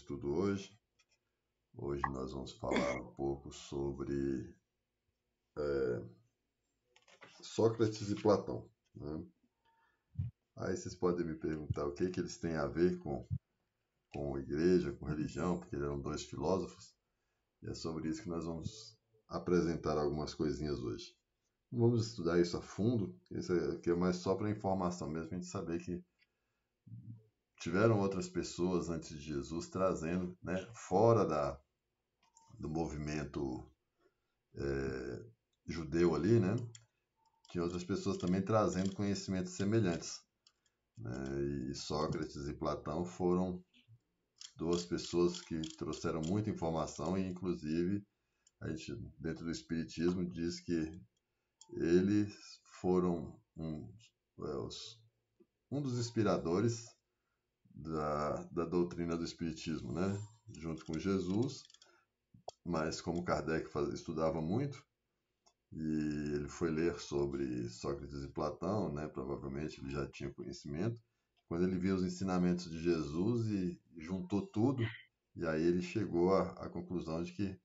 estudo hoje. Hoje nós vamos falar um pouco sobre é, Sócrates e Platão. Né? Aí vocês podem me perguntar o que, que eles têm a ver com, com igreja, com religião, porque eram dois filósofos. E é sobre isso que nós vamos apresentar algumas coisinhas hoje. Não vamos estudar isso a fundo, isso aqui é, é mais só para informação mesmo, a gente saber que tiveram outras pessoas antes de Jesus trazendo, né, fora da, do movimento é, judeu ali, né, tinha outras pessoas também trazendo conhecimentos semelhantes. Né, e Sócrates e Platão foram duas pessoas que trouxeram muita informação e, inclusive, a gente, dentro do Espiritismo, diz que eles foram um, é, um dos inspiradores da, da doutrina do Espiritismo, né? junto com Jesus, mas como Kardec faz, estudava muito, e ele foi ler sobre Sócrates e Platão, né? provavelmente ele já tinha conhecimento, quando ele viu os ensinamentos de Jesus e juntou tudo, e aí ele chegou à, à conclusão de que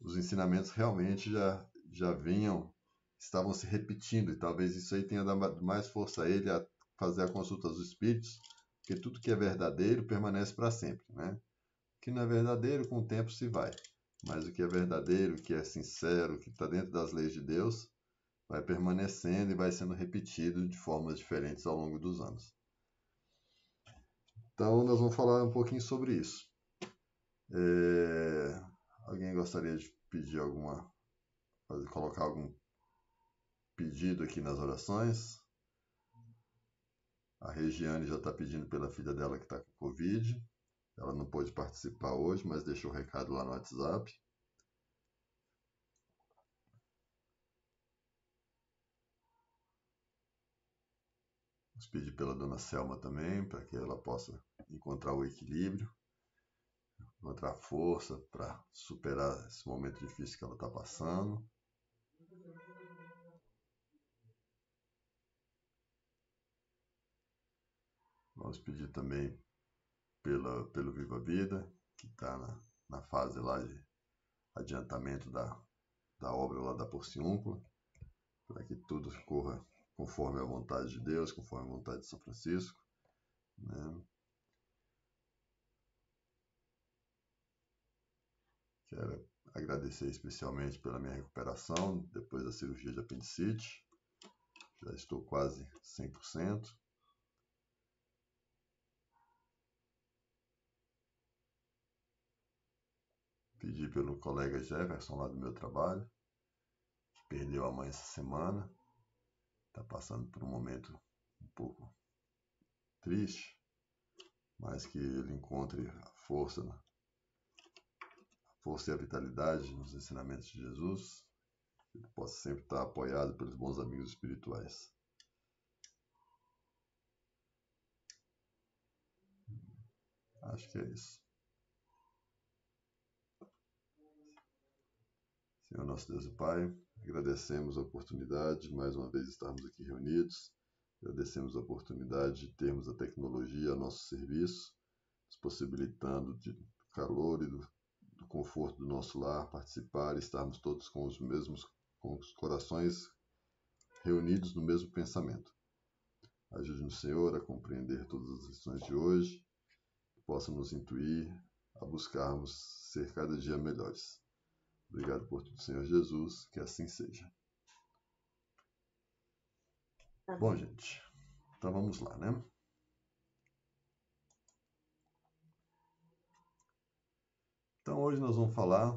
os ensinamentos realmente já, já vinham, estavam se repetindo, e talvez isso aí tenha dado mais força a ele a fazer a consulta aos espíritos, porque tudo que é verdadeiro permanece para sempre, né? O que não é verdadeiro, com o tempo se vai. Mas o que é verdadeiro, que é sincero, que está dentro das leis de Deus, vai permanecendo e vai sendo repetido de formas diferentes ao longo dos anos. Então, nós vamos falar um pouquinho sobre isso. É... Alguém gostaria de pedir alguma. colocar algum pedido aqui nas orações? A Regiane já está pedindo pela filha dela que está com Covid. Ela não pôde participar hoje, mas deixou o recado lá no WhatsApp. Vamos pedir pela dona Selma também, para que ela possa encontrar o equilíbrio, encontrar força para superar esse momento difícil que ela está passando. Vamos pedir também pela, pelo Viva Vida, que está na, na, fase lá de adiantamento da, da obra lá da Porciúncula, para que tudo corra conforme a vontade de Deus, conforme a vontade de São Francisco. Né? Quero agradecer especialmente pela minha recuperação depois da cirurgia de apendicite. Já estou quase 100%. Pedi pelo colega Jefferson lá do meu trabalho, que perdeu a mãe essa semana, está passando por um momento um pouco triste, mas que ele encontre a força, né? a força e a vitalidade nos ensinamentos de Jesus, que ele possa sempre estar apoiado pelos bons amigos espirituais. Acho que é isso. Senhor nosso Deus e Pai, agradecemos a oportunidade de mais uma vez estarmos aqui reunidos, agradecemos a oportunidade de termos a tecnologia a nosso serviço, nos possibilitando de, do calor e do, do conforto do nosso lar participar, estarmos todos com os mesmos com os corações reunidos no mesmo pensamento. Ajude-nos, Senhor, a compreender todas as lições de hoje, que possa nos intuir a buscarmos ser cada dia melhores. Obrigado por tudo, Senhor Jesus, que assim seja. Tá bom. gente, então vamos lá, né? Então, hoje nós vamos falar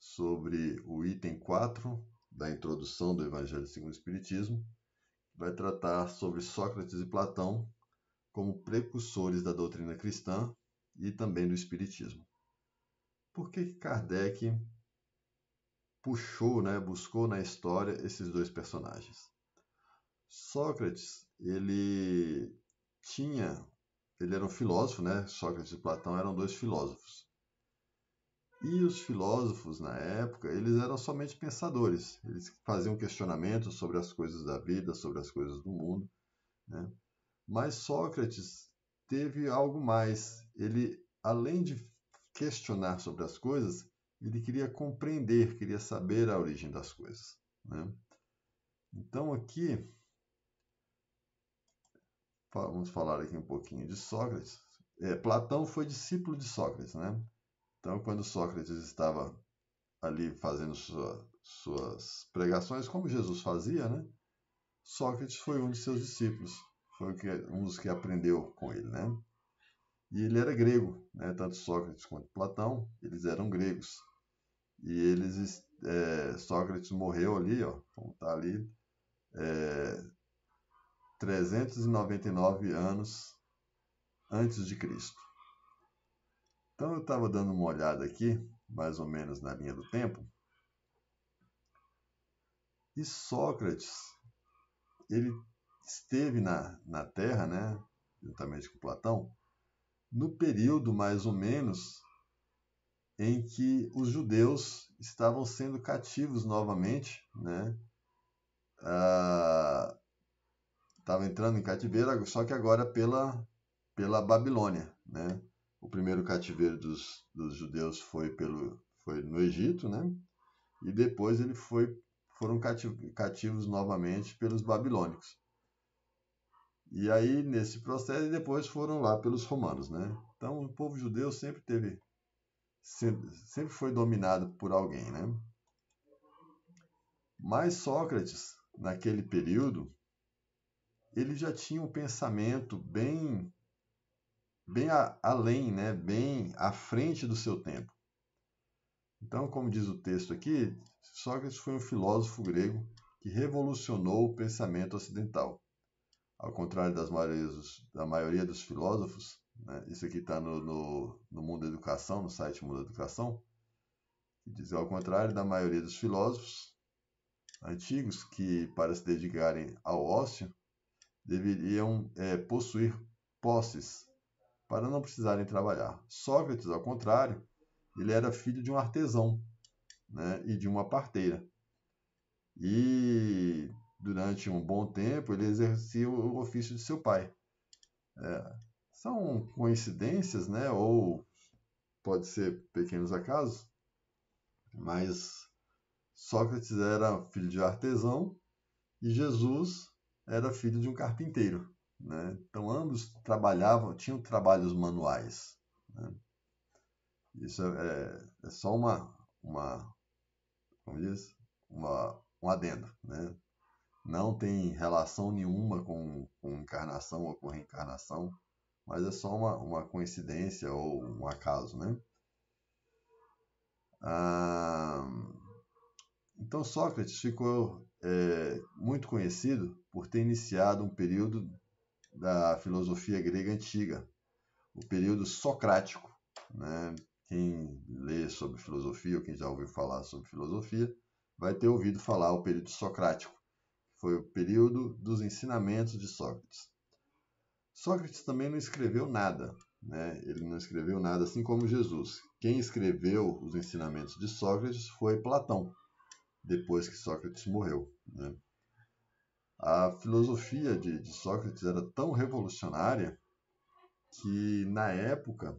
sobre o item 4 da introdução do Evangelho segundo o Espiritismo, que vai tratar sobre Sócrates e Platão como precursores da doutrina cristã e também do Espiritismo. Por que Kardec puxou, né, buscou na história esses dois personagens. Sócrates, ele tinha, ele era um filósofo, né? Sócrates e Platão eram dois filósofos. E os filósofos na época, eles eram somente pensadores. Eles faziam questionamentos sobre as coisas da vida, sobre as coisas do mundo, né? Mas Sócrates teve algo mais. Ele, além de questionar sobre as coisas, ele queria compreender, queria saber a origem das coisas. Né? Então aqui vamos falar aqui um pouquinho de Sócrates. É, Platão foi discípulo de Sócrates, né? Então quando Sócrates estava ali fazendo sua, suas pregações, como Jesus fazia, né? Sócrates foi um de seus discípulos, foi um dos que aprendeu com ele, né? E ele era grego, né? Tanto Sócrates quanto Platão, eles eram gregos e eles é, Sócrates morreu ali, ó, como tá ali, é, 399 anos antes de Cristo. Então eu estava dando uma olhada aqui, mais ou menos na linha do tempo, e Sócrates, ele esteve na, na Terra, né, juntamente com Platão, no período mais ou menos em que os judeus estavam sendo cativos novamente, né? Ah, estavam entrando em cativeiro, só que agora pela, pela Babilônia, né? O primeiro cativeiro dos, dos judeus foi, pelo, foi no Egito, né? E depois ele foi, foram cativos, cativos novamente pelos babilônicos. E aí, nesse processo, depois foram lá pelos romanos, né? Então, o povo judeu sempre teve sempre foi dominado por alguém, né? Mas Sócrates, naquele período, ele já tinha um pensamento bem bem a, além, né? Bem à frente do seu tempo. Então, como diz o texto aqui, Sócrates foi um filósofo grego que revolucionou o pensamento ocidental. Ao contrário das da maioria dos filósofos, né? Isso aqui está no, no, no Mundo Educação, no site Mundo Educação, que diz ao contrário da maioria dos filósofos antigos que, para se dedicarem ao ócio, deveriam é, possuir posses para não precisarem trabalhar. Sócrates, ao contrário, ele era filho de um artesão né, e de uma parteira. E durante um bom tempo ele exercia o ofício de seu pai. É, são coincidências, né? Ou pode ser pequenos acasos, mas Sócrates era filho de artesão e Jesus era filho de um carpinteiro. Né? Então ambos trabalhavam, tinham trabalhos manuais. Né? Isso é, é, é só uma, uma, como diz, uma, um adendo, né? Não tem relação nenhuma com, com encarnação ou com reencarnação mas é só uma, uma coincidência ou um acaso, né? Ah, então Sócrates ficou é, muito conhecido por ter iniciado um período da filosofia grega antiga, o período socrático. Né? Quem lê sobre filosofia ou quem já ouviu falar sobre filosofia vai ter ouvido falar o período socrático, que foi o período dos ensinamentos de Sócrates. Sócrates também não escreveu nada, né? ele não escreveu nada, assim como Jesus. Quem escreveu os ensinamentos de Sócrates foi Platão, depois que Sócrates morreu. Né? A filosofia de, de Sócrates era tão revolucionária que, na época,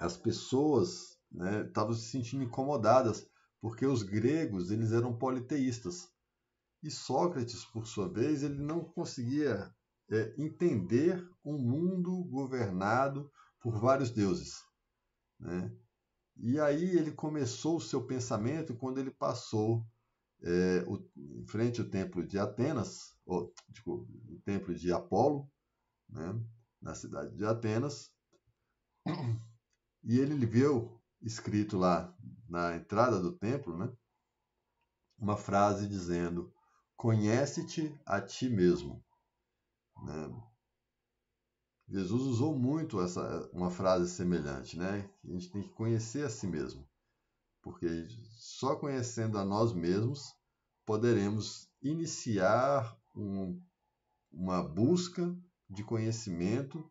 as pessoas né, estavam se sentindo incomodadas, porque os gregos eles eram politeístas. E Sócrates, por sua vez, ele não conseguia é, entender um mundo governado por vários deuses. Né? E aí ele começou o seu pensamento quando ele passou é, o, em frente ao templo de Atenas, ou, tipo, desculpa, o templo de Apolo, né, na cidade de Atenas, e ele viu escrito lá na entrada do templo né, uma frase dizendo: Conhece-te a ti mesmo. Né? Jesus usou muito essa, uma frase semelhante, né? A gente tem que conhecer a si mesmo, porque só conhecendo a nós mesmos poderemos iniciar um, uma busca de conhecimento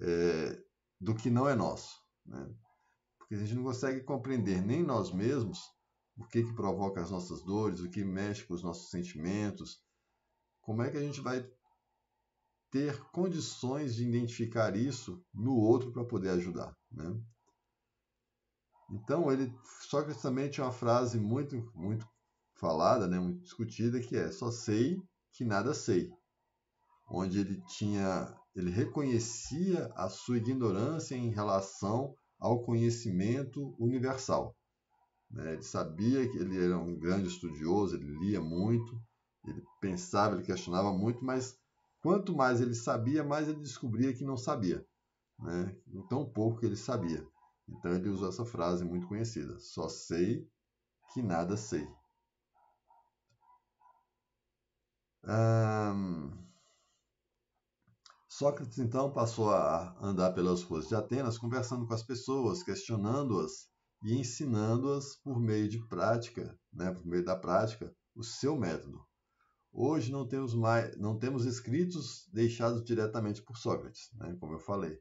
é, do que não é nosso, né? Porque a gente não consegue compreender nem nós mesmos o que, que provoca as nossas dores, o que mexe com os nossos sentimentos. Como é que a gente vai ter condições de identificar isso no outro para poder ajudar. Né? Então, ele, Sócrates também tinha uma frase muito, muito falada, né, muito discutida, que é só sei que nada sei. Onde ele tinha, ele reconhecia a sua ignorância em relação ao conhecimento universal. Né? Ele sabia que ele era um grande estudioso, ele lia muito, ele pensava, ele questionava muito, mas Quanto mais ele sabia, mais ele descobria que não sabia. Né? Tão pouco que ele sabia. Então ele usou essa frase muito conhecida: só sei que nada sei. Um... Sócrates então passou a andar pelas ruas de Atenas, conversando com as pessoas, questionando-as e ensinando-as por meio de prática, né, por meio da prática, o seu método. Hoje não temos mais, não temos escritos deixados diretamente por Sócrates, né, como eu falei.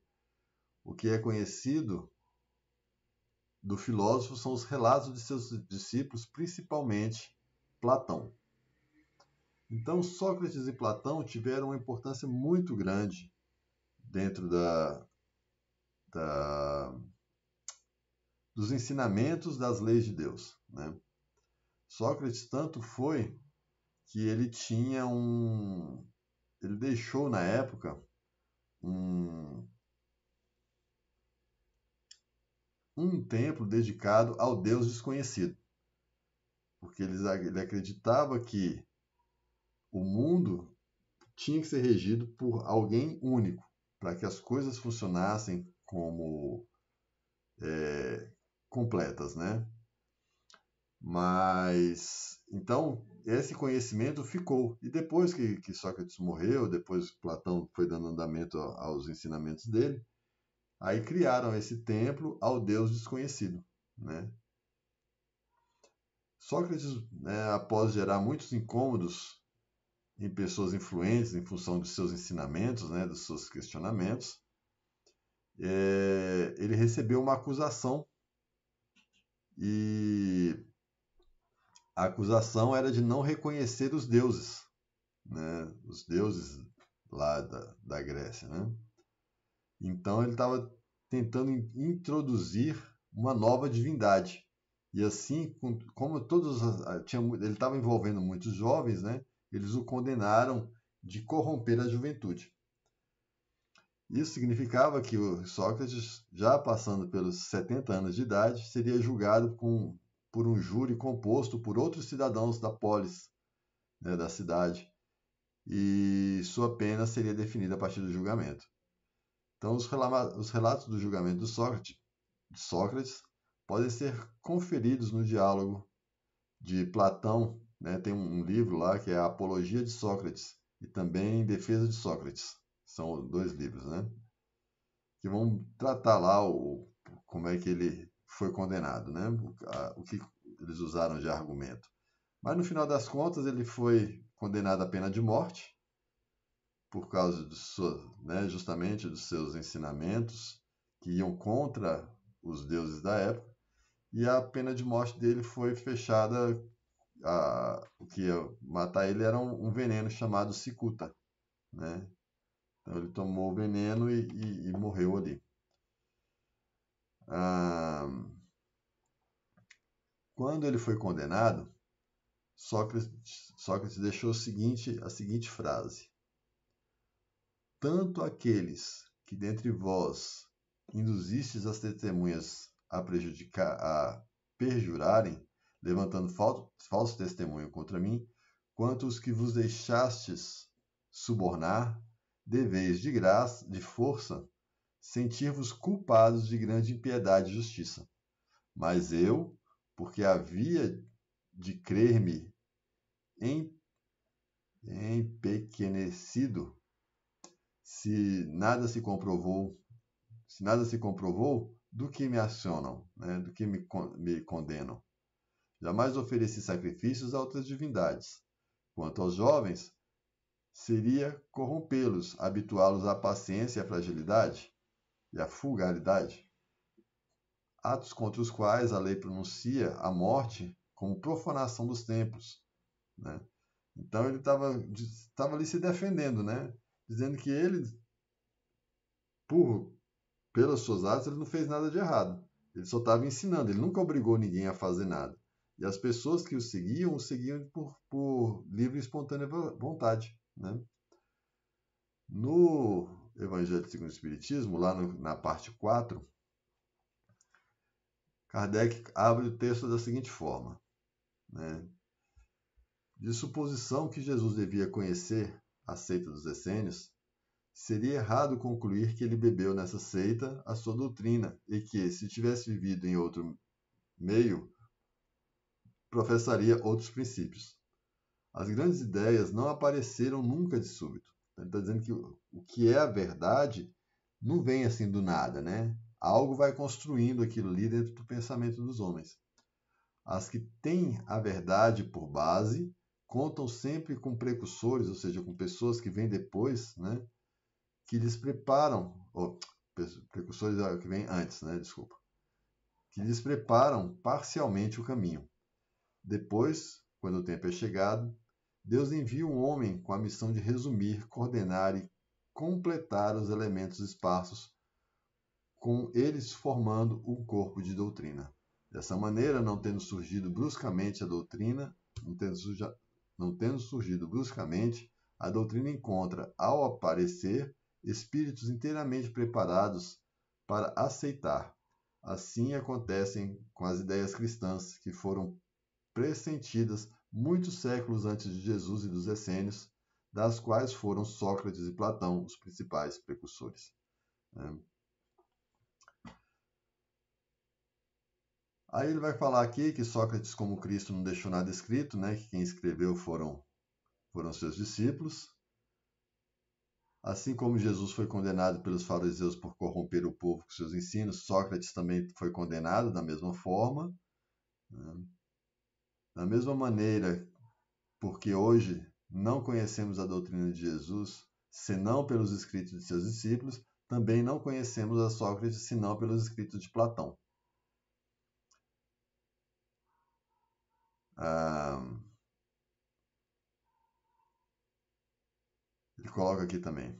O que é conhecido do filósofo são os relatos de seus discípulos, principalmente Platão. Então Sócrates e Platão tiveram uma importância muito grande dentro da, da dos ensinamentos das leis de Deus, né? Sócrates tanto foi que ele tinha um. Ele deixou na época um. Um templo dedicado ao Deus desconhecido. Porque ele acreditava que o mundo tinha que ser regido por alguém único, para que as coisas funcionassem como é, completas, né? Mas então esse conhecimento ficou. E depois que, que Sócrates morreu, depois Platão foi dando andamento aos ensinamentos dele, aí criaram esse templo ao Deus desconhecido. Né? Sócrates, né, após gerar muitos incômodos em pessoas influentes em função dos seus ensinamentos, né, dos seus questionamentos, é, ele recebeu uma acusação e a acusação era de não reconhecer os deuses, né? os deuses lá da, da Grécia. Né? Então ele estava tentando introduzir uma nova divindade. E assim, como todos ah, tinha, ele estava envolvendo muitos jovens, né? eles o condenaram de corromper a juventude. Isso significava que o Sócrates, já passando pelos 70 anos de idade, seria julgado com por um júri composto por outros cidadãos da polis, né, da cidade, e sua pena seria definida a partir do julgamento. Então, os, os relatos do julgamento do Sócrates, de Sócrates podem ser conferidos no diálogo de Platão. Né, tem um livro lá que é a Apologia de Sócrates e também Defesa de Sócrates. São dois livros, né? Que vão tratar lá o, como é que ele foi condenado, né? o que eles usaram de argumento. Mas no final das contas ele foi condenado à pena de morte por causa de sua, né, justamente dos seus ensinamentos que iam contra os deuses da época e a pena de morte dele foi fechada a, o que ia matar ele era um, um veneno chamado cicuta, né? Então ele tomou o veneno e, e, e morreu ali. Ah, quando ele foi condenado, Sócrates, Sócrates deixou seguinte, a seguinte frase: Tanto aqueles que dentre vós induzistes as testemunhas a prejudicar, a perjurarem, levantando falso, falso testemunho contra mim, quanto os que vos deixastes subornar, deveis de graça, de força, sentir-vos culpados de grande impiedade e justiça. Mas eu, porque havia de crer-me em, empequenecido, se nada se comprovou, se nada se comprovou, do que me acionam, né, do que me, me condenam. Jamais ofereci sacrifícios a outras divindades. Quanto aos jovens, seria corrompê-los, habituá-los à paciência e à fragilidade? e a fulgaridade, atos contra os quais a lei pronuncia a morte como profanação dos templos. Né? Então ele estava ali se defendendo, né? dizendo que ele, por, pelas suas atos, ele não fez nada de errado. Ele só estava ensinando, ele nunca obrigou ninguém a fazer nada. E as pessoas que o seguiam, o seguiam por, por livre e espontânea vontade. Né? No Evangelho segundo o Espiritismo, lá no, na parte 4, Kardec abre o texto da seguinte forma: né? De suposição que Jesus devia conhecer a seita dos essênios, seria errado concluir que ele bebeu nessa seita a sua doutrina e que, se tivesse vivido em outro meio, professaria outros princípios. As grandes ideias não apareceram nunca de súbito. Então, ele está dizendo que o que é a verdade não vem assim do nada, né? Algo vai construindo aquilo ali dentro do pensamento dos homens. As que têm a verdade por base contam sempre com precursores, ou seja, com pessoas que vêm depois, né? Que lhes preparam, ou precursores é, que vêm antes, né? Desculpa. Que lhes preparam parcialmente o caminho. Depois, quando o tempo é chegado, Deus envia um homem com a missão de resumir, coordenar e completar os elementos esparsos, com eles formando um corpo de doutrina. Dessa maneira, não tendo surgido bruscamente a doutrina, não tendo, suja, não tendo surgido bruscamente, a doutrina encontra, ao aparecer, espíritos inteiramente preparados para aceitar. Assim acontecem com as ideias cristãs que foram pressentidas muitos séculos antes de Jesus e dos essênios, das quais foram Sócrates e Platão os principais precursores. Né? Aí ele vai falar aqui que Sócrates, como Cristo, não deixou nada escrito, né? que quem escreveu foram, foram seus discípulos. Assim como Jesus foi condenado pelos fariseus por corromper o povo com seus ensinos, Sócrates também foi condenado da mesma forma. Né? Da mesma maneira, porque hoje não conhecemos a doutrina de Jesus, senão pelos escritos de seus discípulos, também não conhecemos a Sócrates, senão pelos escritos de Platão. Ah, ele coloca aqui também.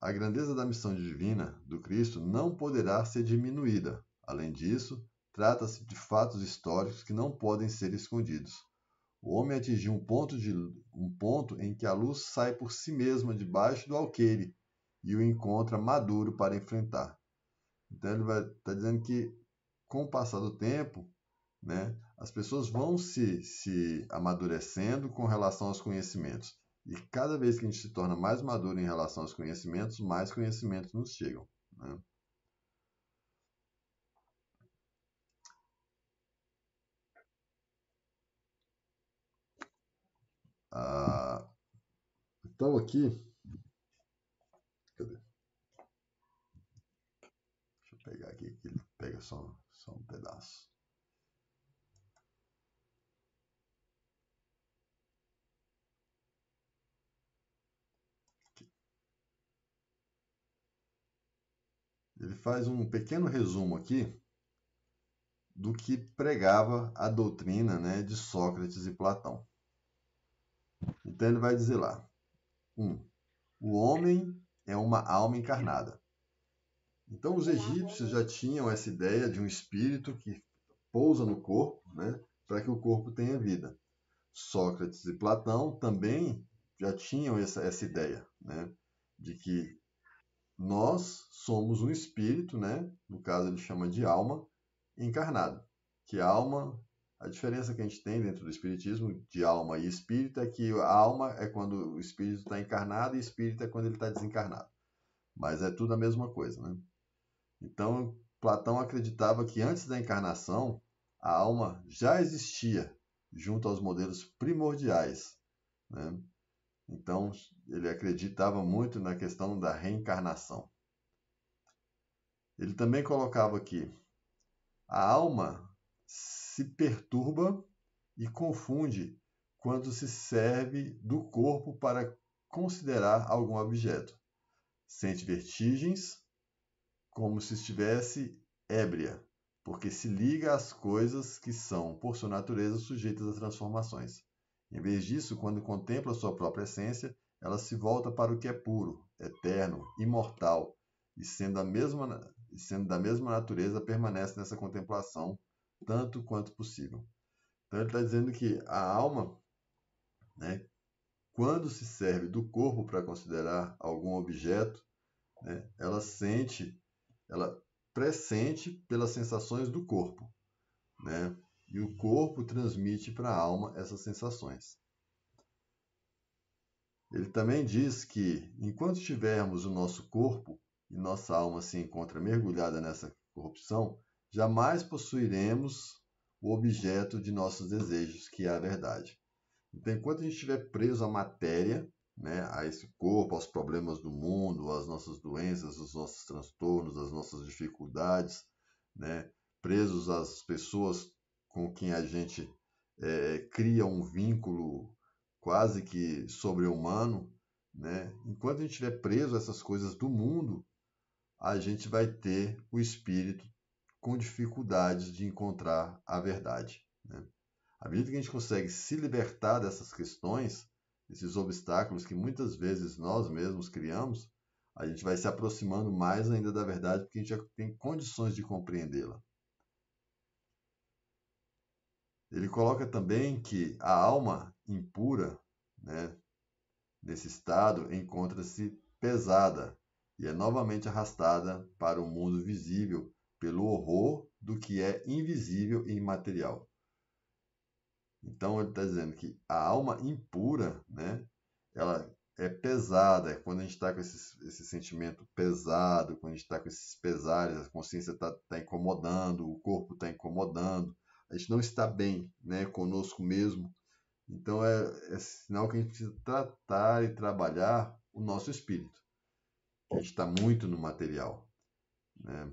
A grandeza da missão divina do Cristo não poderá ser diminuída. Além disso, Trata-se de fatos históricos que não podem ser escondidos. O homem atingiu um ponto, de, um ponto em que a luz sai por si mesma debaixo do alqueire e o encontra maduro para enfrentar. Então ele está dizendo que com o passar do tempo, né, as pessoas vão se, se amadurecendo com relação aos conhecimentos. E cada vez que a gente se torna mais maduro em relação aos conhecimentos, mais conhecimentos nos chegam. Né? Ah, então aqui. Cadê? Deixa eu pegar aqui que ele pega só, só um pedaço. ele faz um pequeno resumo aqui do que pregava a doutrina né, de Sócrates e Platão. Então ele vai dizer lá: Um, o homem é uma alma encarnada. Então os egípcios já tinham essa ideia de um espírito que pousa no corpo, né, para que o corpo tenha vida. Sócrates e Platão também já tinham essa, essa ideia, né, de que nós somos um espírito, né, no caso ele chama de alma encarnada, que a alma a diferença que a gente tem dentro do espiritismo de alma e espírito é que a alma é quando o espírito está encarnado e espírito é quando ele está desencarnado. Mas é tudo a mesma coisa, né? Então, Platão acreditava que antes da encarnação, a alma já existia junto aos modelos primordiais. Né? Então, ele acreditava muito na questão da reencarnação. Ele também colocava que a alma se perturba e confunde quando se serve do corpo para considerar algum objeto. Sente vertigens, como se estivesse ébria, porque se liga às coisas que são, por sua natureza, sujeitas a transformações. Em vez disso, quando contempla sua própria essência, ela se volta para o que é puro, eterno, imortal, e sendo, mesma, sendo da mesma natureza, permanece nessa contemplação tanto quanto possível. Então ele está dizendo que a alma, né, quando se serve do corpo para considerar algum objeto, né, ela sente, ela pressente pelas sensações do corpo, né? E o corpo transmite para a alma essas sensações. Ele também diz que enquanto tivermos o nosso corpo e nossa alma se encontra mergulhada nessa corrupção, jamais possuiremos o objeto de nossos desejos, que é a verdade. Então, enquanto a gente estiver preso à matéria, né, a esse corpo, aos problemas do mundo, às nossas doenças, aos nossos transtornos, às nossas dificuldades, né, presos às pessoas com quem a gente é, cria um vínculo quase que sobre-humano, né? enquanto a gente estiver preso a essas coisas do mundo, a gente vai ter o espírito com dificuldades de encontrar a verdade. Né? À medida que a gente consegue se libertar dessas questões, desses obstáculos que muitas vezes nós mesmos criamos, a gente vai se aproximando mais ainda da verdade porque a gente já tem condições de compreendê-la. Ele coloca também que a alma impura, né, nesse estado, encontra-se pesada e é novamente arrastada para o mundo visível pelo horror do que é invisível e imaterial. Então ele está dizendo que a alma impura, né, ela é pesada, é quando a gente está com esse, esse, sentimento pesado, quando a gente está com esses pesares, a consciência está tá incomodando, o corpo está incomodando, a gente não está bem né, conosco mesmo. Então é, é sinal que a gente precisa tratar e trabalhar o nosso espírito. A gente está muito no material. Né?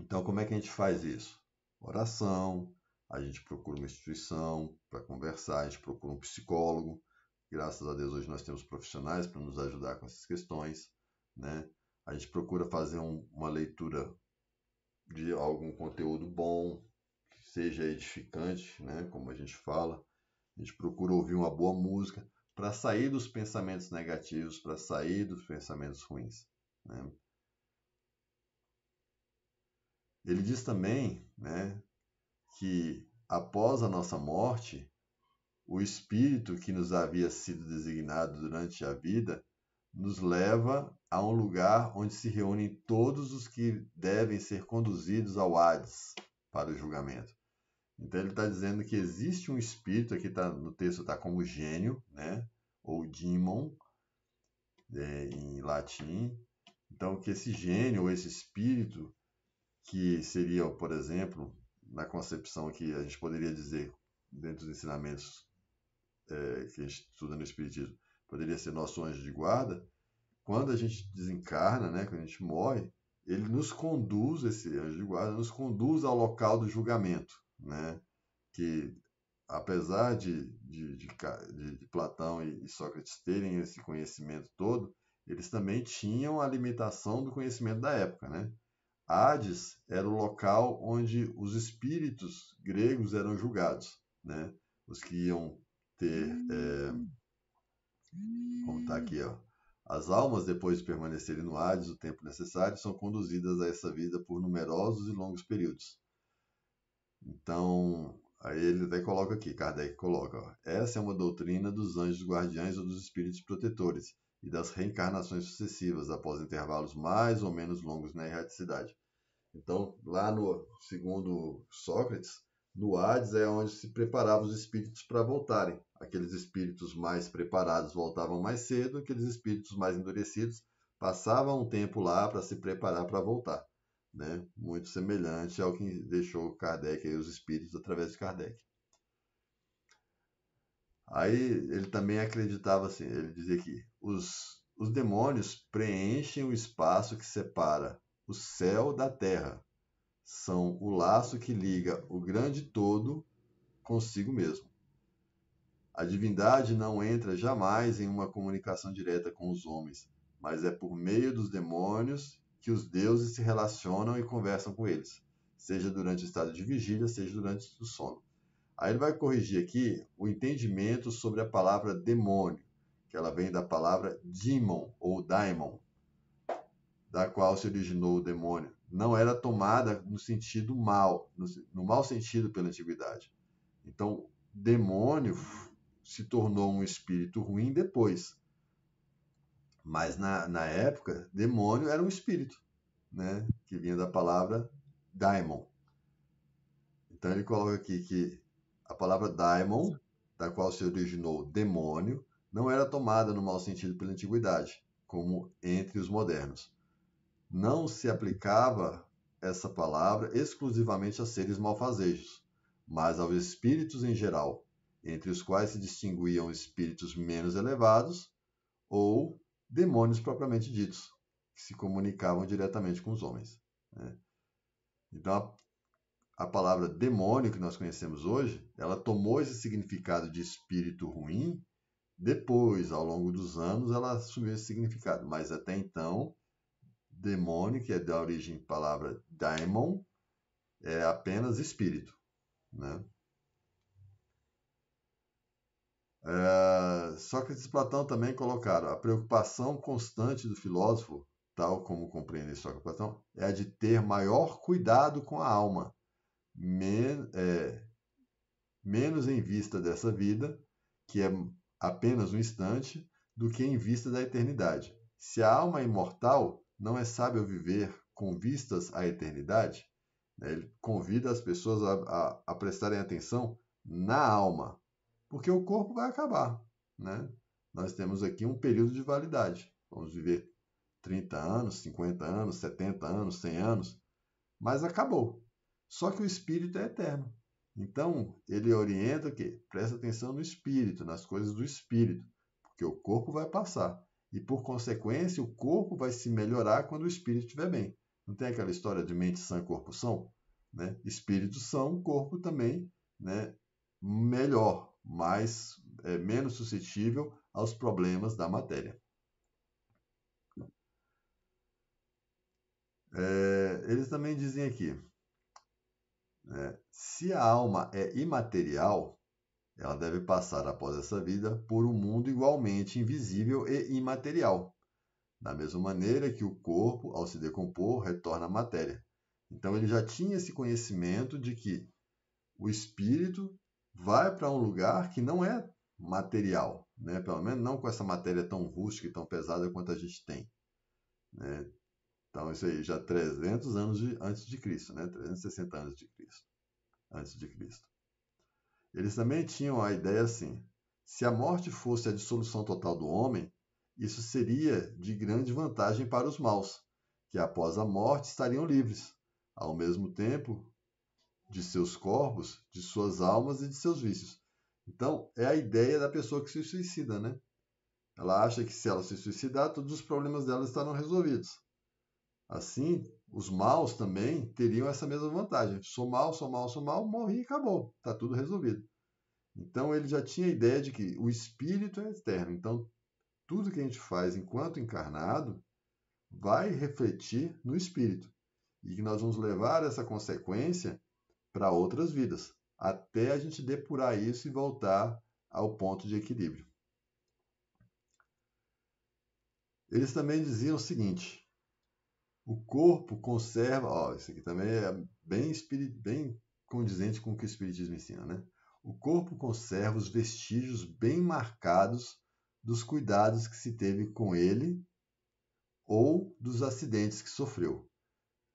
Então, como é que a gente faz isso? Oração, a gente procura uma instituição para conversar, a gente procura um psicólogo. Graças a Deus, hoje nós temos profissionais para nos ajudar com essas questões. Né? A gente procura fazer um, uma leitura de algum conteúdo bom, que seja edificante, né? como a gente fala. A gente procura ouvir uma boa música para sair dos pensamentos negativos, para sair dos pensamentos ruins. Né? Ele diz também né, que após a nossa morte, o Espírito que nos havia sido designado durante a vida nos leva a um lugar onde se reúnem todos os que devem ser conduzidos ao Hades para o julgamento. Então ele está dizendo que existe um espírito, aqui tá, no texto está como gênio, né? ou demon, é, em latim. Então que esse gênio ou esse espírito que seria, por exemplo, na concepção que a gente poderia dizer dentro dos ensinamentos é, que a gente estuda no Espiritismo, poderia ser nosso anjo de guarda, quando a gente desencarna, né, quando a gente morre, ele nos conduz, esse anjo de guarda, nos conduz ao local do julgamento, né, que apesar de, de, de, de Platão e Sócrates terem esse conhecimento todo, eles também tinham a limitação do conhecimento da época, né? Hades era o local onde os espíritos gregos eram julgados, né? Os que iam ter, é, como está aqui, ó, as almas depois de permanecerem no Hades o tempo necessário são conduzidas a essa vida por numerosos e longos períodos. Então, aí ele até coloca aqui, Kardec coloca, ó, essa é uma doutrina dos anjos guardiães ou dos espíritos protetores e das reencarnações sucessivas após intervalos mais ou menos longos na erraticidade. Então, lá no segundo Sócrates, no Hades é onde se preparavam os espíritos para voltarem. Aqueles espíritos mais preparados voltavam mais cedo, aqueles espíritos mais endurecidos passavam um tempo lá para se preparar para voltar. Né? Muito semelhante ao que deixou Kardec e os espíritos através de Kardec. Aí ele também acreditava assim, ele dizia que os, os demônios preenchem o espaço que separa o céu da terra. São o laço que liga o grande todo consigo mesmo. A divindade não entra jamais em uma comunicação direta com os homens, mas é por meio dos demônios que os deuses se relacionam e conversam com eles, seja durante o estado de vigília, seja durante o sono. Aí ele vai corrigir aqui o entendimento sobre a palavra demônio, que ela vem da palavra demon ou daimon, da qual se originou o demônio não era tomada no sentido mal, no, no mau sentido pela antiguidade. Então, demônio se tornou um espírito ruim depois. Mas na, na época, demônio era um espírito, né? que vinha da palavra daimon. Então ele coloca aqui que a palavra daimon, da qual se originou demônio, não era tomada no mau sentido pela antiguidade, como entre os modernos não se aplicava essa palavra exclusivamente a seres malfazejos, mas aos espíritos em geral, entre os quais se distinguiam espíritos menos elevados ou demônios propriamente ditos, que se comunicavam diretamente com os homens. Né? Então, a, a palavra demônio que nós conhecemos hoje, ela tomou esse significado de espírito ruim, depois, ao longo dos anos, ela assumiu esse significado, mas até então demônio, que é da origem palavra daimon, é apenas espírito. Né? É, Sócrates e Platão também colocaram a preocupação constante do filósofo, tal como compreende Sócrates e Platão, é a de ter maior cuidado com a alma, men é, menos em vista dessa vida, que é apenas um instante, do que em vista da eternidade. Se a alma é imortal, não é sábio viver com vistas à eternidade? Né? Ele convida as pessoas a, a, a prestarem atenção na alma, porque o corpo vai acabar. Né? Nós temos aqui um período de validade. Vamos viver 30 anos, 50 anos, 70 anos, 100 anos, mas acabou. Só que o espírito é eterno. Então, ele orienta que Presta atenção no espírito, nas coisas do espírito, porque o corpo vai passar. E por consequência, o corpo vai se melhorar quando o espírito estiver bem. Não tem aquela história de mente sã, corpo são? Né? Espírito são, corpo também né? melhor, mais, é, menos suscetível aos problemas da matéria. É, eles também dizem aqui: né? se a alma é imaterial, ela deve passar após essa vida por um mundo igualmente invisível e imaterial, da mesma maneira que o corpo, ao se decompor, retorna à matéria. Então ele já tinha esse conhecimento de que o espírito vai para um lugar que não é material, né? pelo menos não com essa matéria tão rústica e tão pesada quanto a gente tem. Né? Então, isso aí, já 300 anos de, antes de Cristo, né? 360 anos de Cristo, antes de Cristo. Eles também tinham a ideia assim: se a morte fosse a dissolução total do homem, isso seria de grande vantagem para os maus, que após a morte estariam livres, ao mesmo tempo, de seus corpos, de suas almas e de seus vícios. Então, é a ideia da pessoa que se suicida, né? Ela acha que se ela se suicidar, todos os problemas dela estarão resolvidos. Assim, os maus também teriam essa mesma vantagem. Sou mal, sou mal, sou mal, morri e acabou. Está tudo resolvido. Então ele já tinha a ideia de que o espírito é eterno. Então tudo que a gente faz enquanto encarnado vai refletir no espírito. E que nós vamos levar essa consequência para outras vidas, até a gente depurar isso e voltar ao ponto de equilíbrio. Eles também diziam o seguinte: o corpo conserva, ó, isso aqui também é bem, bem condizente com o que o Espiritismo ensina, né? O corpo conserva os vestígios bem marcados dos cuidados que se teve com ele ou dos acidentes que sofreu.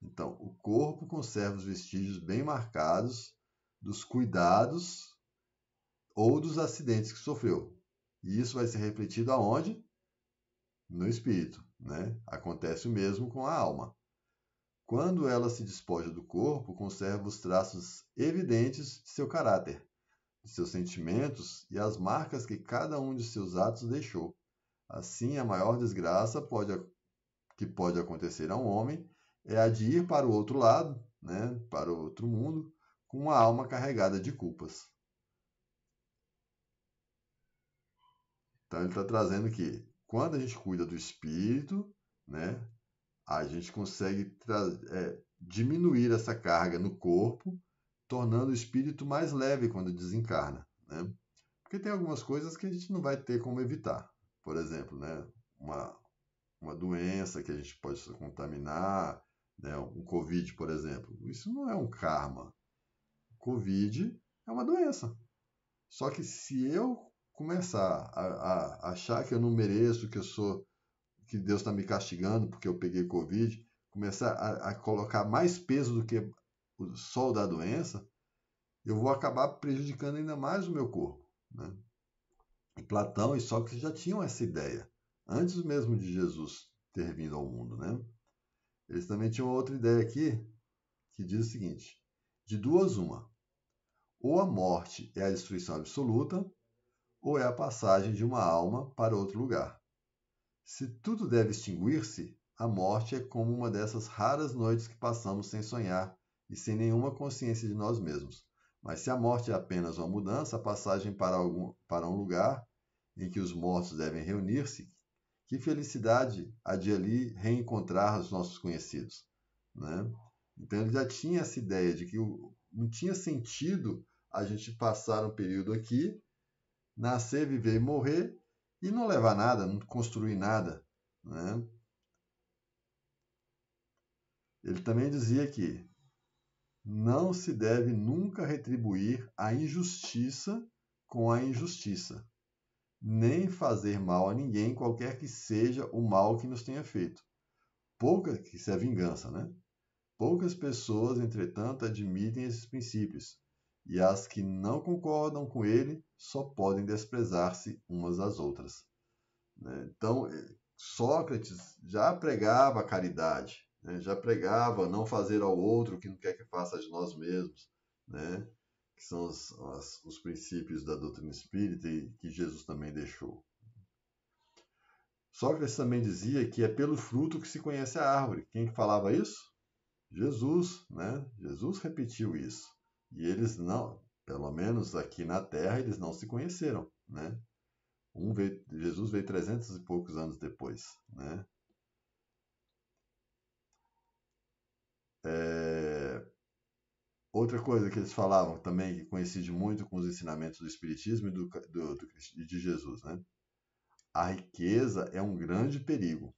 Então, o corpo conserva os vestígios bem marcados dos cuidados ou dos acidentes que sofreu. E isso vai ser refletido aonde? no espírito. Né? Acontece o mesmo com a alma. Quando ela se despoja do corpo, conserva os traços evidentes de seu caráter, de seus sentimentos e as marcas que cada um de seus atos deixou. Assim, a maior desgraça pode, que pode acontecer a um homem é a de ir para o outro lado, né, para o outro mundo, com uma alma carregada de culpas. Então, ele está trazendo que quando a gente cuida do espírito, né, a gente consegue é, diminuir essa carga no corpo, tornando o espírito mais leve quando desencarna. Né? Porque tem algumas coisas que a gente não vai ter como evitar. Por exemplo, né, uma, uma doença que a gente pode contaminar, né, um Covid, por exemplo. Isso não é um karma. Covid é uma doença. Só que se eu começar a, a achar que eu não mereço, que eu sou, que Deus está me castigando porque eu peguei Covid, começar a, a colocar mais peso do que só o da doença, eu vou acabar prejudicando ainda mais o meu corpo. Né? E Platão e Sócrates já tinham essa ideia, antes mesmo de Jesus ter vindo ao mundo. Né? Eles também tinham outra ideia aqui, que diz o seguinte: de duas, uma. Ou a morte é a destruição absoluta, ou é a passagem de uma alma para outro lugar. Se tudo deve extinguir-se, a morte é como uma dessas raras noites que passamos sem sonhar e sem nenhuma consciência de nós mesmos. Mas se a morte é apenas uma mudança, a passagem para, algum, para um lugar em que os mortos devem reunir-se, que felicidade a de ali reencontrar os nossos conhecidos. Né? Então ele já tinha essa ideia de que não tinha sentido a gente passar um período aqui nascer, viver e morrer e não levar nada, não construir nada. Né? Ele também dizia que não se deve nunca retribuir a injustiça com a injustiça, nem fazer mal a ninguém, qualquer que seja o mal que nos tenha feito. Poucas, que isso é vingança, né? Poucas pessoas, entretanto, admitem esses princípios e as que não concordam com ele só podem desprezar-se umas às outras. Né? Então, eh, Sócrates já pregava a caridade, né? já pregava não fazer ao outro o que não quer que faça de nós mesmos, né? que são os, os, os princípios da doutrina espírita e que Jesus também deixou. Sócrates também dizia que é pelo fruto que se conhece a árvore. Quem falava isso? Jesus, né? Jesus repetiu isso. E eles não, pelo menos aqui na Terra, eles não se conheceram, né? Um veio, Jesus veio 300 e poucos anos depois, né? É... Outra coisa que eles falavam também, que coincide muito com os ensinamentos do Espiritismo e do, do, do, de Jesus, né? A riqueza é um grande perigo.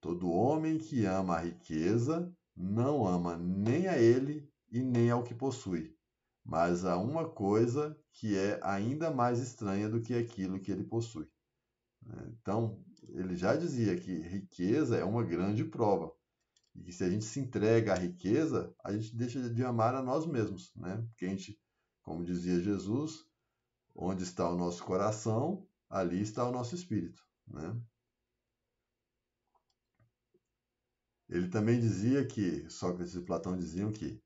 Todo homem que ama a riqueza não ama nem a ele e nem ao que possui, mas a uma coisa que é ainda mais estranha do que aquilo que ele possui. Né? Então, ele já dizia que riqueza é uma grande prova. E que se a gente se entrega à riqueza, a gente deixa de amar a nós mesmos, né? Porque a gente, como dizia Jesus, onde está o nosso coração, ali está o nosso espírito, né? Ele também dizia que, Sócrates e Platão diziam que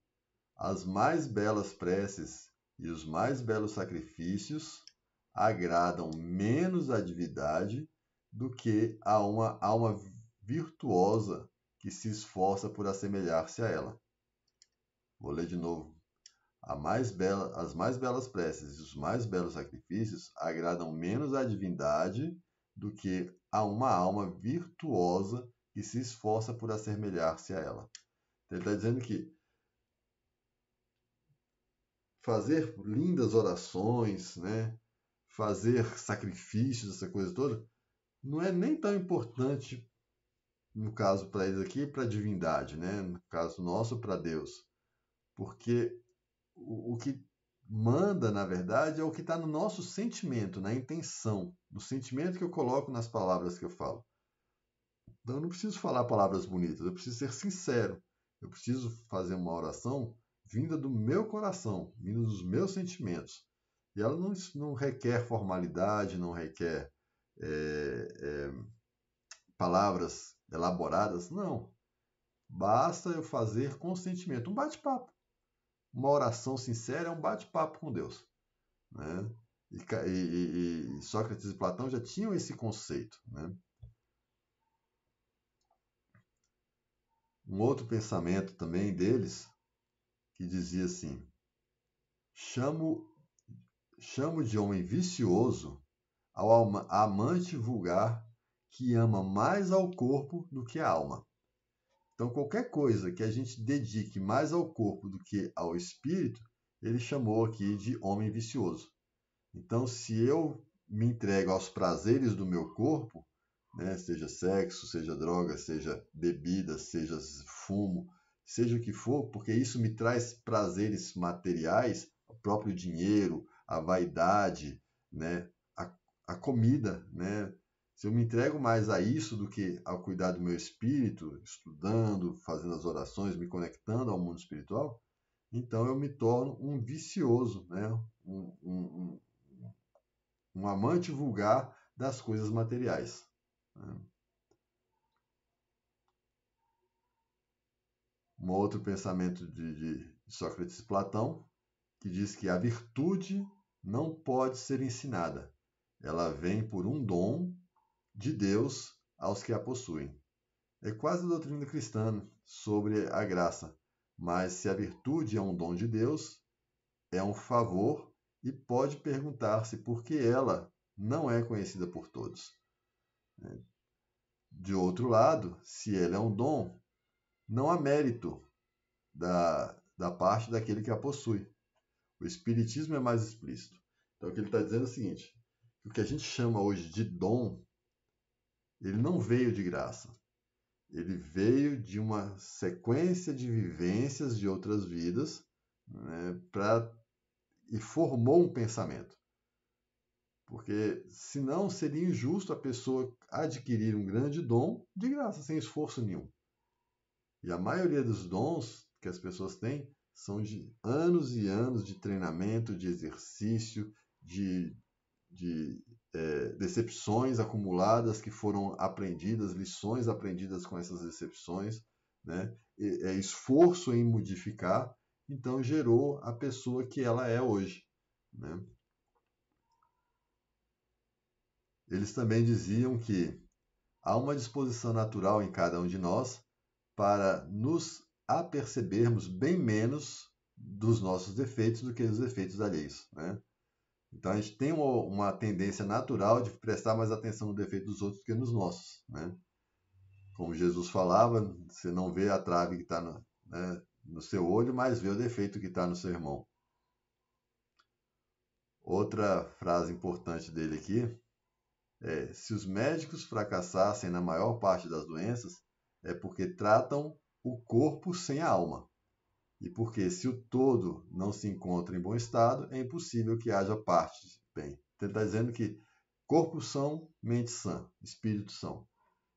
as mais belas preces e os mais belos sacrifícios agradam menos à divindade do que a uma alma virtuosa que se esforça por assemelhar-se a ela. Vou ler de novo. Mais bela, as mais belas preces e os mais belos sacrifícios agradam menos à divindade do que a uma alma virtuosa que se esforça por assemelhar-se a ela. Então, ele está dizendo que fazer lindas orações, né? fazer sacrifícios, essa coisa toda, não é nem tão importante, no caso para eles aqui, para a divindade, né? no caso nosso, para Deus. Porque o, o que manda, na verdade, é o que está no nosso sentimento, na intenção, no sentimento que eu coloco nas palavras que eu falo. Então eu não preciso falar palavras bonitas, eu preciso ser sincero. Eu preciso fazer uma oração vinda do meu coração, vinda dos meus sentimentos. E ela não, não requer formalidade, não requer é, é, palavras elaboradas, não. Basta eu fazer com sentimento, um bate-papo. Uma oração sincera é um bate-papo com Deus. Né? E, e, e, Sócrates e Platão já tinham esse conceito. Né? Um outro pensamento também deles que dizia assim: Chamo, chamo de homem vicioso ao amante vulgar que ama mais ao corpo do que à alma. Então, qualquer coisa que a gente dedique mais ao corpo do que ao espírito, ele chamou aqui de homem vicioso. Então, se eu me entrego aos prazeres do meu corpo, né, seja sexo, seja droga, seja bebida, seja fumo, seja o que for, porque isso me traz prazeres materiais, o próprio dinheiro, a vaidade, né? a, a comida. Né? Se eu me entrego mais a isso do que ao cuidar do meu espírito, estudando, fazendo as orações, me conectando ao mundo espiritual, então eu me torno um vicioso, né? um, um, um, um amante vulgar das coisas materiais. Né? um outro pensamento de, de Sócrates e Platão, que diz que a virtude não pode ser ensinada. Ela vem por um dom de Deus aos que a possuem. É quase a doutrina cristã sobre a graça, mas se a virtude é um dom de Deus, é um favor e pode perguntar-se por que ela não é conhecida por todos. De outro lado, se ela é um dom, não há mérito da, da parte daquele que a possui. O Espiritismo é mais explícito. Então, o que ele está dizendo é o seguinte: o que a gente chama hoje de dom, ele não veio de graça. Ele veio de uma sequência de vivências de outras vidas né, pra, e formou um pensamento. Porque senão seria injusto a pessoa adquirir um grande dom de graça, sem esforço nenhum. E a maioria dos dons que as pessoas têm são de anos e anos de treinamento, de exercício, de, de é, decepções acumuladas que foram aprendidas, lições aprendidas com essas decepções, né? E, é, esforço em modificar, então gerou a pessoa que ela é hoje. Né? Eles também diziam que há uma disposição natural em cada um de nós para nos apercebermos bem menos dos nossos defeitos do que dos defeitos alheios. Né? Então a gente tem uma, uma, tendência natural de prestar mais atenção no defeito dos outros do que nos nossos. Né? Como Jesus falava, você não vê a trave que está no, né, no seu olho, mas vê o defeito que está no seu irmão. Outra frase importante dele aqui é: se os médicos fracassassem na maior parte das doenças, é porque tratam o corpo sem a alma. E porque se o todo não se encontra em bom estado, é impossível que haja partes. Bem, então, ele está dizendo que corpo são, mente são, espírito são.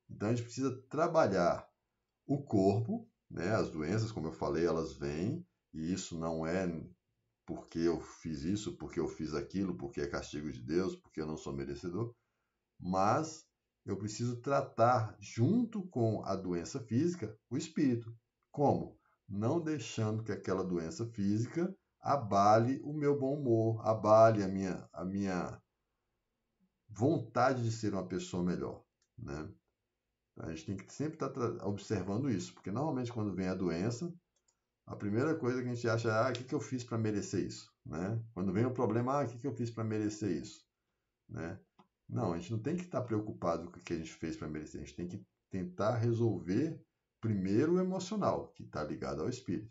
Então a gente precisa trabalhar o corpo, né? As doenças, como eu falei, elas vêm e isso não é porque eu fiz isso, porque eu fiz aquilo, porque é castigo de Deus, porque eu não sou merecedor, mas eu preciso tratar, junto com a doença física, o espírito. Como? Não deixando que aquela doença física abale o meu bom humor, abale a minha, a minha vontade de ser uma pessoa melhor. Né? Então, a gente tem que sempre estar tá observando isso, porque normalmente quando vem a doença, a primeira coisa que a gente acha é ah, o que, que eu fiz para merecer isso? Né? Quando vem o problema, ah, o que, que eu fiz para merecer isso? Né? Não, né? a gente não tem que estar preocupado com o que a gente fez para merecer. A gente tem que tentar resolver primeiro o emocional, que está ligado ao espírito.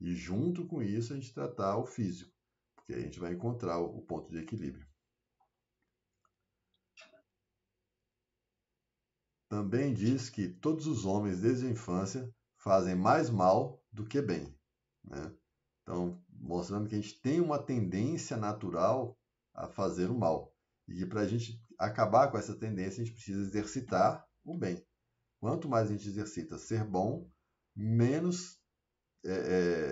E junto com isso a gente tratar o físico, porque aí a gente vai encontrar o ponto de equilíbrio. Também diz que todos os homens desde a infância fazem mais mal do que bem. Né? Então, mostrando que a gente tem uma tendência natural a fazer o mal. E para a gente acabar com essa tendência, a gente precisa exercitar o bem. Quanto mais a gente exercita ser bom, menos é,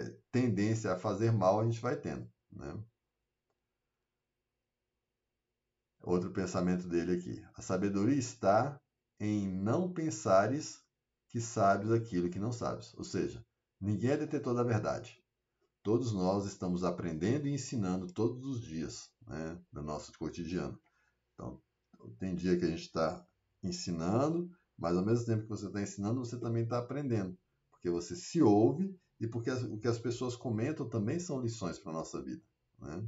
é, tendência a fazer mal a gente vai tendo. Né? Outro pensamento dele aqui. A sabedoria está em não pensares que sabes aquilo que não sabes. Ou seja, ninguém é detetor da verdade. Todos nós estamos aprendendo e ensinando todos os dias né, do nosso cotidiano. Então, tem dia que a gente está ensinando, mas ao mesmo tempo que você está ensinando, você também está aprendendo, porque você se ouve e porque as, o que as pessoas comentam também são lições para a nossa vida. Né?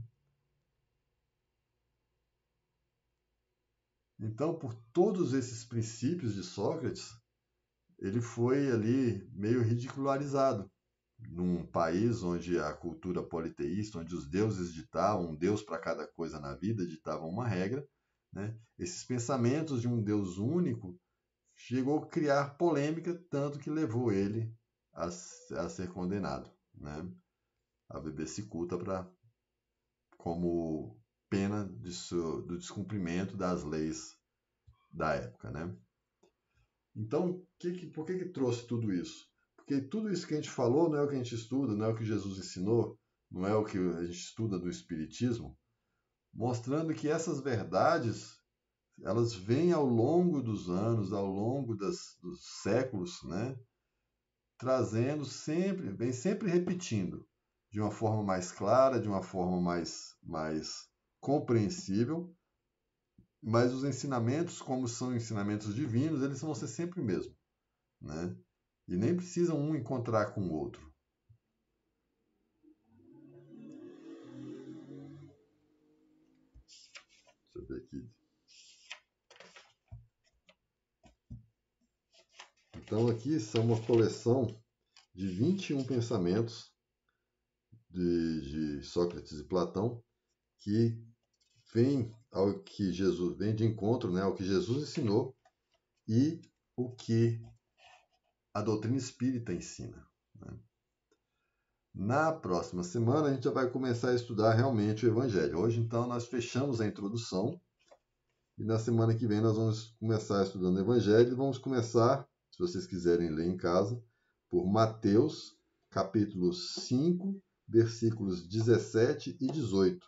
Então, por todos esses princípios de Sócrates, ele foi ali meio ridicularizado num país onde a cultura politeísta, onde os deuses ditavam, um deus para cada coisa na vida, ditavam uma regra, né? Esses pensamentos de um Deus único chegou a criar polêmica, tanto que levou ele a, a ser condenado. Né? A se culta para como pena de seu, do descumprimento das leis da época. Né? Então, que, que, por que, que trouxe tudo isso? Porque tudo isso que a gente falou não é o que a gente estuda, não é o que Jesus ensinou, não é o que a gente estuda do Espiritismo, mostrando que essas verdades elas vêm ao longo dos anos, ao longo das, dos séculos, né? trazendo sempre, vem sempre repetindo, de uma forma mais clara, de uma forma mais, mais compreensível, mas os ensinamentos, como são ensinamentos divinos, eles vão ser sempre o mesmo. Né? E nem precisam um encontrar com o outro. Então, aqui são uma coleção de 21 pensamentos de, de Sócrates e Platão que vem ao que Jesus vem de encontro, né, ao que Jesus ensinou e o que a doutrina espírita ensina. Né? Na próxima semana a gente já vai começar a estudar realmente o Evangelho. Hoje então nós fechamos a introdução e na semana que vem nós vamos começar estudando o Evangelho e vamos começar se vocês quiserem ler em casa, por Mateus, capítulo 5, versículos 17 e 18,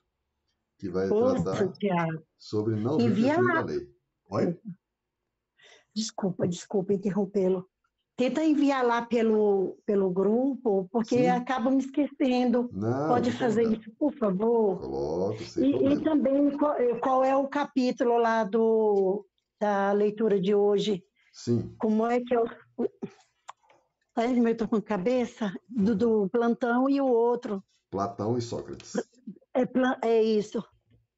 que vai Poxa, tratar Thiago. sobre não viver da lei. Oi? Desculpa, desculpa interrompê-lo. Tenta enviar lá pelo, pelo grupo, porque Sim. me esquecendo. Não, Pode não fazer isso, por favor. Coloco, sem e, e também qual, qual, é o capítulo lá do, da leitura de hoje? Sim. Como é que é eu. Aí eu estou com a cabeça do, do, Plantão e o outro. Platão e Sócrates. É, é isso.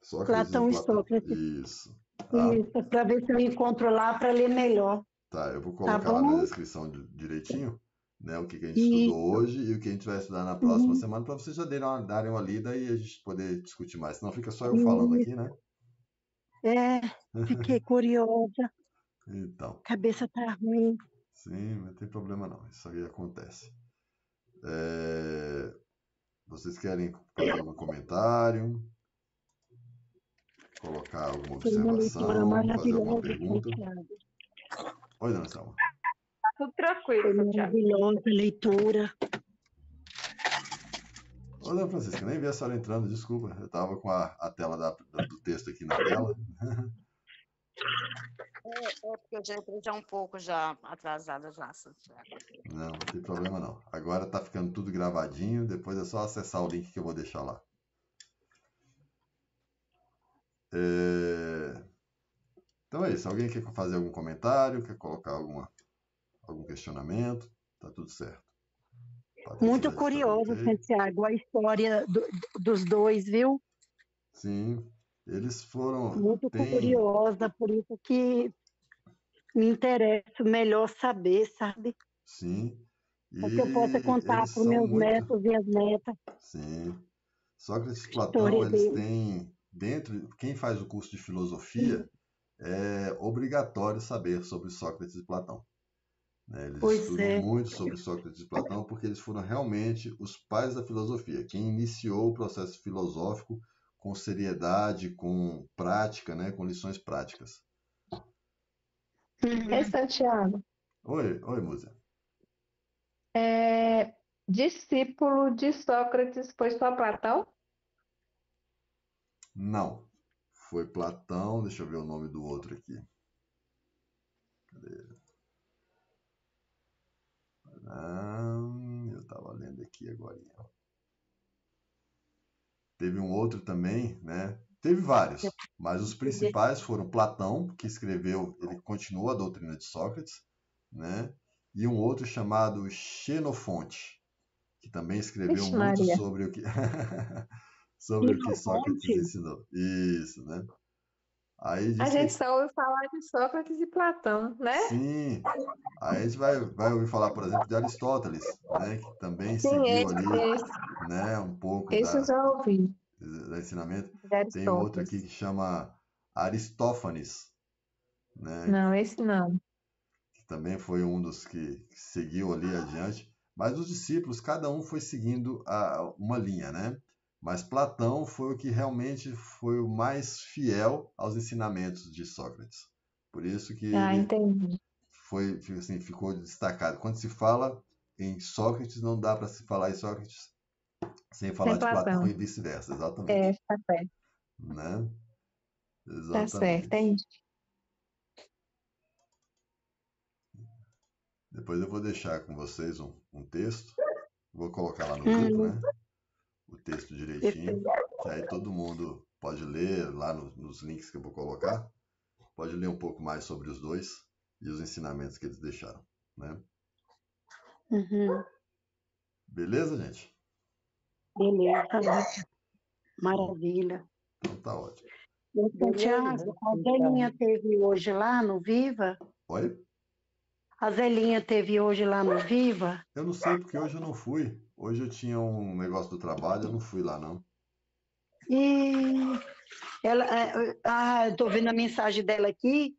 Sócrates Platão e, Sócrates. Isso. Ah. Isso, para ver se eu encontro lá para ler melhor. Tá, eu vou tá colocar tá lá na descrição direitinho né, o que, que a gente estudou hoje e o que a gente vai estudar na próxima uhum. semana, para vocês já darem uma, darem uma lida e a gente poder discutir mais. Senão fica só eu falando Isso. aqui, né? É, fiquei curiosa. Então. Cabeça tá ruim. Sim, não tem problema não. Isso aí acontece. É... Vocês querem fazer algum comentário? Colocar alguma observação? É fazer alguma pergunta? Oi, dona Salma. Tá tudo tranquilo, Foi maravilhosa leitura. Ô, dona Francisca, nem vi a senhora entrando, desculpa. Eu estava com a, a tela da, do texto aqui na tela. É, é, porque eu já entrei já um pouco já atrasada já, Não, não tem problema não. Agora tá ficando tudo gravadinho, depois é só acessar o link que eu vou deixar lá. É... Então é isso. Alguém quer fazer algum comentário? Quer colocar alguma, algum questionamento? Tá tudo certo. Patrícia, tá Muito tá curioso, Santiago, a história do, dos dois, viu? Sim, eles foram. Muito tem... curiosa, por isso que me interesso melhor saber, sabe? Sim. O que eu posso contar para os meus muito... netos e as netas. Sim. Sócrates e Platão, eles têm dentro, quem faz o curso de filosofia é obrigatório saber sobre Sócrates e Platão. Né? Eles pois estudam é. muito sobre Sócrates e Platão porque eles foram realmente os pais da filosofia, quem iniciou o processo filosófico com seriedade, com prática, né, com lições práticas. Uhum. É, Santiago. Oi, oi, Musa. É, discípulo de Sócrates foi só Platão? Não. Foi Platão, deixa eu ver o nome do outro aqui. Cadê Eu estava lendo aqui agora. Teve um outro também, né? Teve vários, mas os principais foram Platão, que escreveu, ele continuou a doutrina de Sócrates, né? e um outro chamado Xenofonte, que também escreveu muito Maria. sobre o que sobre o que Sócrates ensinou. Isso, né? Aí a, a gente que... só ouve falar de Sócrates e Platão, né? Sim. Aí a gente vai, vai ouvir falar, por exemplo, de Aristóteles, né? Que também Sim, seguiu ali, esse. né? Um pouco. Esse da... eu já ouvi ensinamento. Tem outro aqui que chama Aristófanes. Né? Não, esse não. Que também foi um dos que, seguiu ali adiante. Mas os discípulos, cada um foi seguindo a, uma linha, né? Mas Platão foi o que realmente foi o mais fiel aos ensinamentos de Sócrates. Por isso que ah, entendi. foi assim, ficou destacado. Quando se fala em Sócrates, não dá para se falar em Sócrates sem falar Sem de platão e vice-versa, exatamente. É, tá certo. Né? Exatamente. Tá certo, é isso. Depois eu vou deixar com vocês um, um texto. Vou colocar lá no grupo, hum. né? O texto direitinho. Que aí todo mundo pode ler lá no, nos links que eu vou colocar. Pode ler um pouco mais sobre os dois e os ensinamentos que eles deixaram, né? Uhum. Beleza, gente? Beleza. Tá Maravilha. Tá ótimo. Santiago, então, a então. Zelinha teve hoje lá no Viva. Oi? A Zelinha teve hoje lá no Viva. Eu não sei, porque hoje eu não fui. Hoje eu tinha um negócio do trabalho, eu não fui lá, não. E ela, é, ah, estou vendo a mensagem dela aqui.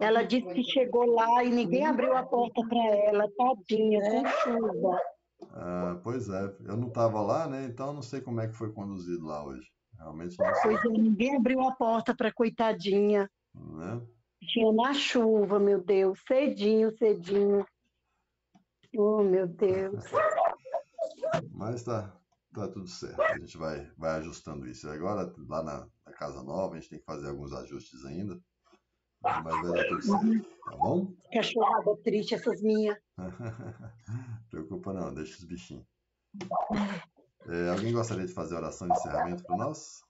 Ela disse que chegou lá e ninguém uhum. abriu a porta para ela, tadinha, com é. chuva. Ah, pois é, eu não estava lá, né? Então não sei como é que foi conduzido lá hoje. Realmente não sei. Pois é, ninguém abriu a porta para coitadinha. Né? Tinha na chuva, meu Deus, cedinho, cedinho. Oh, meu Deus. Mas tá, tá tudo certo. A gente vai, vai ajustando isso. Agora, lá na, na casa nova, a gente tem que fazer alguns ajustes ainda. A mais velha torcida, tá bom? Cachorrada triste, essas minhas. Preocupa não, deixa os bichinhos. É, alguém gostaria de fazer oração de encerramento para nós?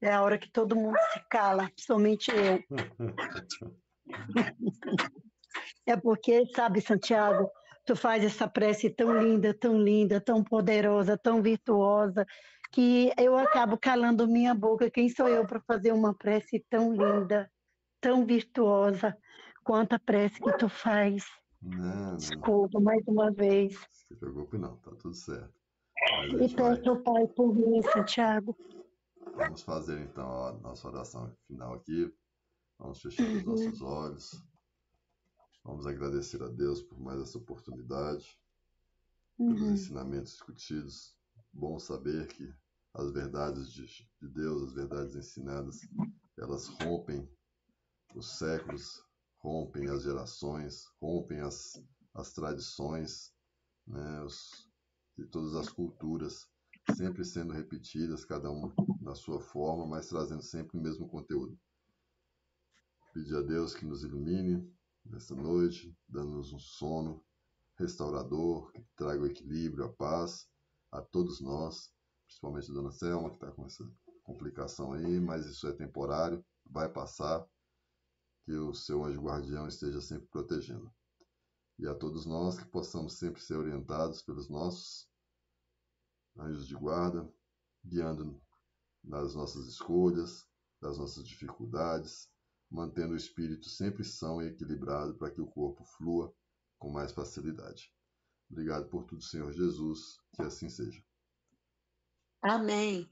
É a hora que todo mundo se cala, somente eu. é porque, sabe, Santiago, Tu faz essa prece tão linda, tão linda, tão poderosa, tão virtuosa, que eu acabo calando minha boca. Quem sou eu para fazer uma prece tão linda, tão virtuosa, quanto a prece que tu faz? Não, não. Desculpa, mais uma vez. Não se preocupe não, tá tudo certo. E peço ao Pai por mim, Santiago. Vamos fazer então a nossa oração final aqui. Vamos fechar os nossos uhum. olhos. Vamos agradecer a Deus por mais essa oportunidade, uhum. pelos ensinamentos discutidos. Bom saber que as verdades de, de Deus, as verdades ensinadas, elas rompem os séculos, rompem as gerações, rompem as, as tradições, né, os, de todas as culturas, sempre sendo repetidas, cada uma na sua forma, mas trazendo sempre o mesmo conteúdo. Pedir a Deus que nos ilumine, nesta noite, dando-nos um sono restaurador, que traga o equilíbrio, a paz a todos nós, principalmente a dona Selma, que está com essa complicação aí, mas isso é temporário, vai passar, que o seu anjo guardião esteja sempre protegendo. E a todos nós que possamos sempre ser orientados pelos nossos anjos de guarda, guiando nas nossas escolhas, nas nossas dificuldades, mantendo o espírito sempre são e equilibrado para que o corpo flua com mais facilidade. Obrigado por tudo, Senhor Jesus, que assim seja. Amém.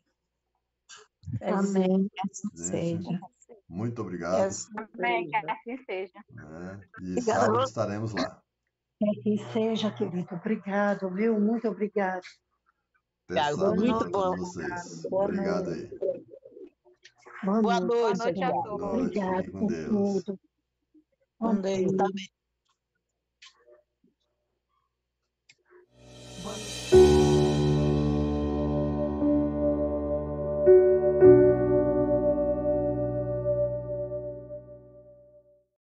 É Amém. Que assim Gente, assim seja. Muito obrigado. Assim Amém. Que assim seja. É, e sábado estaremos lá. Que assim seja, querido. Obrigado, viu? Muito obrigado. Até sábado, muito bom. Vocês. Obrigado aí. Boa, Boa noite, a todos. Obrigado por tudo. Com Deus. Também. Tá